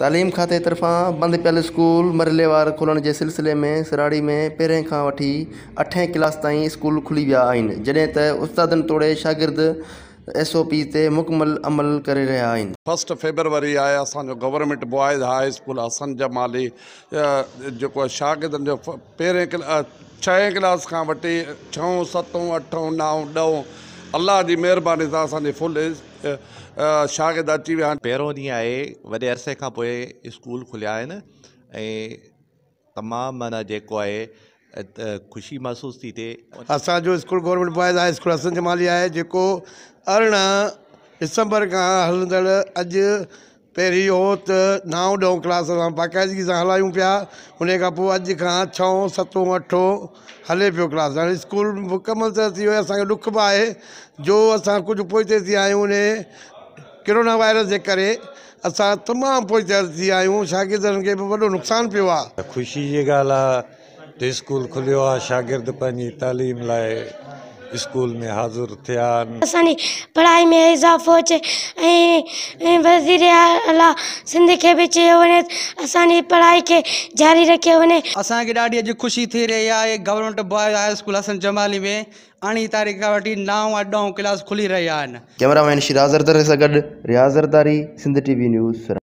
तालीम खाते तर्फ़ां बंदि पियल स्कूल मरलेवार खुलण जे सिलसिले में सिराड़ी में पहिरें खां वठी अठे क्लास ताईं स्कूल खुली विया आहिनि जॾहिं त उस्तादनि तोड़े शागिर्द एस ओ पी ते मुकमल अमल करे रहिया आहिनि फस्ट फेबरवरी आहे असांजो government boys high school Hasan Jamali जेको आहे शागिर्दनि जो छहें क्लास खां वठी छो सतो अठों नव ॾहों अलाह जी महिरबानी सां असांजे फुल शागिर्द अची विया आहिनि पहिरियों ॾींहुं आहे वॾे अरसे खां पोइ स्कूल खुलिया आहिनि ऐं तमामु माना जेको आहे ख़ुशी महसूसु थी थिए असांजो school government boys high school असंज माली आहे जेको अरिड़हं दिसंबर खां हलंदड़ अॼु पहिरीं हो त नओं ॾहों क्लास असां बाक़ाइदगी सां हलायूं पिया उन खां पोइ अॼु खां छहों सतों अठों हले पियो क्लास हाणे स्कूल मुकमल त थी वियो आहे असांखे ॾुख बि आहे जो असां कुझु पोइते थी आहियूं उन कोरोना वायरस जे करे असां तमामु पोइते थी विया आहियूं शागिर्दनि खे बि वॾो नुक़सानु पियो आहे ख़ुशी जी ॻाल्हि आहे त स्कूल खुलियो आहे शागिर्द पंहिंजी तालीम लाइ स्कूल में हाजिर थिया असांजी पढ़ाई में इज़ाफ़ो अचे ऐं वज़ीर अला सिंध खे बि चयो वञे असांजी पढ़ाई खे जारी रखियो वञे असांखे ॾाढी अॼु ख़ुशी थी रही आहे government boys high school Hasan Jamali में अरिड़हीं तारीख़ खां वठी नव ऐं ॾहों क्लास खुली रहिया आहिनि कैमरामैन शिराज़ अरदर सां गॾु रियाज़ अरदारी सिंध टीवी न्यूज़